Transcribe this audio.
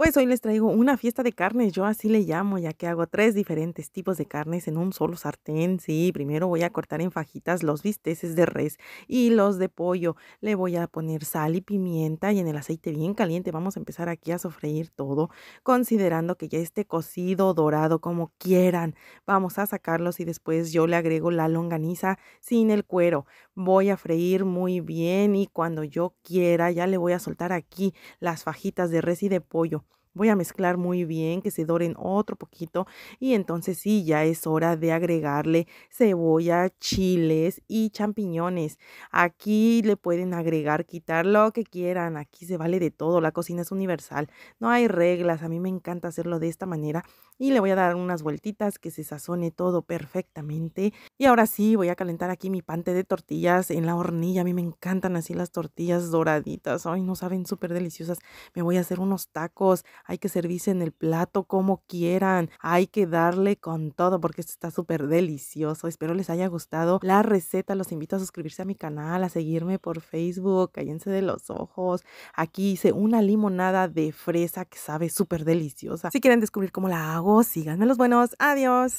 Pues hoy les traigo una fiesta de carnes, yo así le llamo, ya que hago tres diferentes tipos de carnes en un solo sartén. Sí, primero voy a cortar en fajitas los bisteces de res y los de pollo. Le voy a poner sal y pimienta y en el aceite bien caliente vamos a empezar aquí a sofreír todo, considerando que ya esté cocido, dorado, como quieran. Vamos a sacarlos y después yo le agrego la longaniza sin el cuero. Voy a freír muy bien y cuando yo quiera ya le voy a soltar aquí las fajitas de res y de pollo. Voy a mezclar muy bien, que se doren otro poquito y entonces sí, ya es hora de agregarle cebolla, chiles y champiñones. Aquí le pueden agregar, quitar lo que quieran, aquí se vale de todo, la cocina es universal, no hay reglas, a mí me encanta hacerlo de esta manera y le voy a dar unas vueltitas que se sazone todo perfectamente. Y ahora sí, voy a calentar aquí mi pante de tortillas en la hornilla, a mí me encantan así las tortillas doraditas, ay, no saben, súper deliciosas. Me voy a hacer unos tacos hay que servirse en el plato como quieran, hay que darle con todo porque esto está súper delicioso. Espero les haya gustado la receta, los invito a suscribirse a mi canal, a seguirme por Facebook, cállense de los ojos. Aquí hice una limonada de fresa que sabe súper deliciosa. Si quieren descubrir cómo la hago, síganme los buenos. Adiós.